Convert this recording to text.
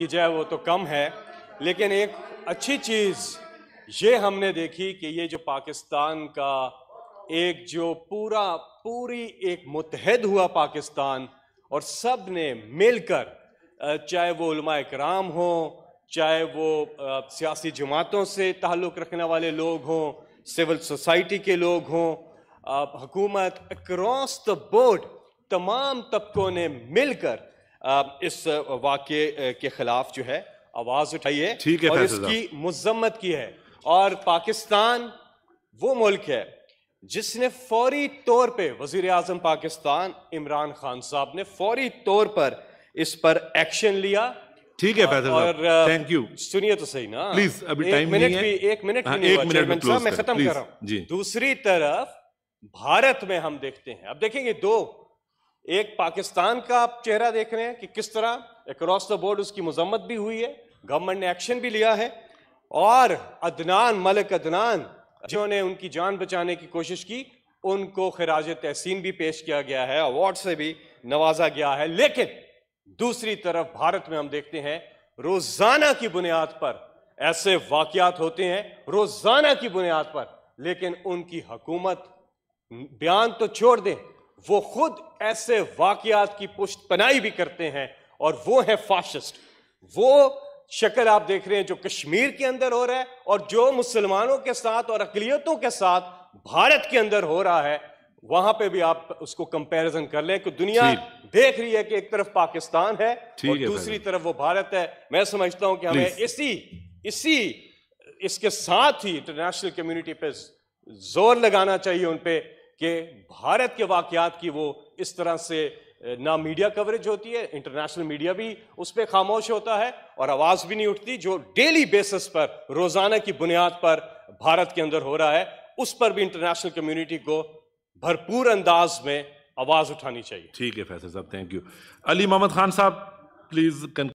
की जो है वो तो कम है लेकिन एक अच्छी चीज़ ये हमने देखी कि ये जो पाकिस्तान का एक जो पूरा पूरी एक मुतहद हुआ पाकिस्तान और सब ने मिलकर चाहे वो कराम हो चाहे वो सियासी जमातों से ताल्लुक़ रखने वाले लोग हों सिविल सोसाइटी के लोग हों हुकूमत अक्रॉस द बोर्ड तमाम तबकों ने मिलकर इस वाक्य के खिलाफ जो है आवाज है ठीक है और इसकी मजम्मत की है और पाकिस्तान वो मुल्क है जिसने फौरी तौर पे वजीर आजम पाकिस्तान इमरान खान साहब ने फौरी तौर पर इस पर एक्शन लिया ठीक है फैसल और थैंक यू सुनिए तो सही ना प्लीज अभी टाइम नहीं है एक मिनट हाँ, एक मिनट में खत्म कर रहा हूँ दूसरी तरफ भारत में हम देखते हैं अब देखेंगे दो एक पाकिस्तान का आप चेहरा देख रहे हैं कि किस तरह अक्रॉस द बोर्ड उसकी मजम्मत भी हुई है गवर्नमेंट ने एक्शन भी लिया है और अदनान मलिक अदनान जिन्होंने उनकी जान बचाने की कोशिश की उनको खराज तहसीन भी पेश किया गया है अवार्ड से भी नवाजा गया है लेकिन दूसरी तरफ भारत में हम देखते हैं रोजाना की बुनियाद पर ऐसे वाकयात होते हैं रोजाना की बुनियाद पर लेकिन उनकी हकूमत बयान तो छोड़ दें वो खुद ऐसे वाकयात की पुष्ट पनाई भी करते हैं और वो है फाशिस्ट वो शक्ल आप देख रहे हैं जो कश्मीर के अंदर हो रहा है और जो मुसलमानों के साथ और अकलीतों के साथ भारत के अंदर हो रहा है वहां पे भी आप उसको कंपैरिजन कर लें कि दुनिया देख रही है कि एक तरफ पाकिस्तान है और दूसरी तरफ वो भारत है मैं समझता हूं कि हमें इसी इसी इसके साथ ही इंटरनेशनल कम्युनिटी पे जोर लगाना चाहिए उन पर कि भारत के वाकयात की वो इस तरह से ना मीडिया कवरेज होती है इंटरनेशनल मीडिया भी उस पर खामोश होता है और आवाज़ भी नहीं उठती जो डेली बेसिस पर रोज़ाना की बुनियाद पर भारत के अंदर हो रहा है उस पर भी इंटरनेशनल कम्युनिटी को भरपूर अंदाज में आवाज़ उठानी चाहिए ठीक है फैसल साहब थैंक यू अली मोहम्मद खान साहब प्लीज़